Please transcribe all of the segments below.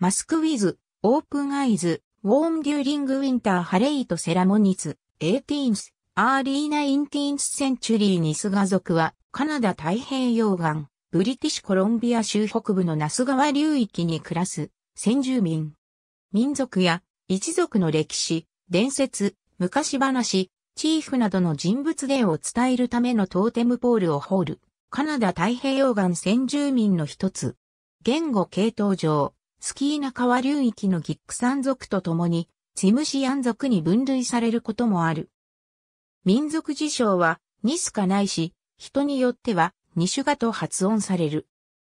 マスクウィズ、オープンアイズ、ウォームデューリングウィンターハレイトセラモニズ、エーティーンス、アーリーナインティーンスセンチュリーニスガ族は、カナダ太平洋岸、ブリティッシュコロンビア州北部のナス川流域に暮らす、先住民。民族や、一族の歴史、伝説、昔話、チーフなどの人物芸を伝えるためのトーテムポールをホール、カナダ太平洋岸先住民の一つ。言語系統上、スキーナ川流域のギック山族と共に、チムシアン族に分類されることもある。民族事象は、ニスかないし、人によっては、ニシュガと発音される。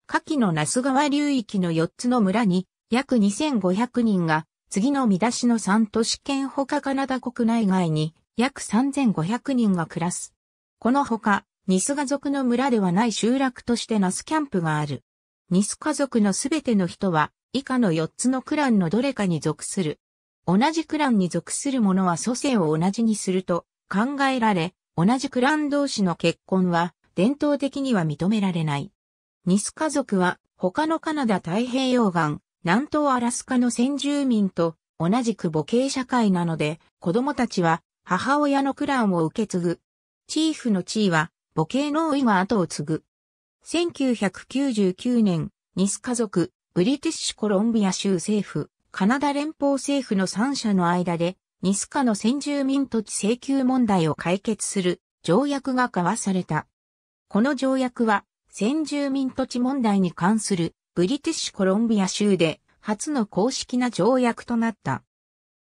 下記のナス川流域の4つの村に、約2500人が、次の見出しの3都市圏ほかカナダ国内外に、約3500人が暮らす。このほか、ニスガ族の村ではない集落としてナスキャンプがある。ニス家族のすべての人は以下の4つのクランのどれかに属する。同じクランに属する者は祖先を同じにすると考えられ、同じクラン同士の結婚は伝統的には認められない。ニス家族は他のカナダ太平洋岸、南東アラスカの先住民と同じく母系社会なので、子供たちは母親のクランを受け継ぐ。チーフの地位は母系の王位が後を継ぐ。1999年、ニス家族、ブリティッシュコロンビア州政府、カナダ連邦政府の3者の間で、ニスカの先住民土地請求問題を解決する条約が交わされた。この条約は、先住民土地問題に関するブリティッシュコロンビア州で初の公式な条約となった。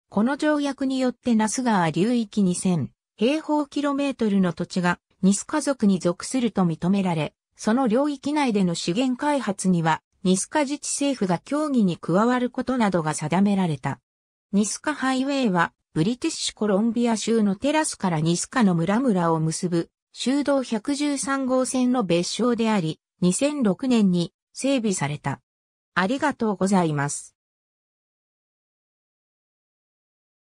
この条約によってナス川流域2000平方キロメートルの土地がニス家族に属すると認められ、その領域内での資源開発にはニスカ自治政府が協議に加わることなどが定められた。ニスカハイウェイは、ブリティッシュコロンビア州のテラスからニスカの村々を結ぶ、州道113号線の別称であり、2006年に整備された。ありがとうございます。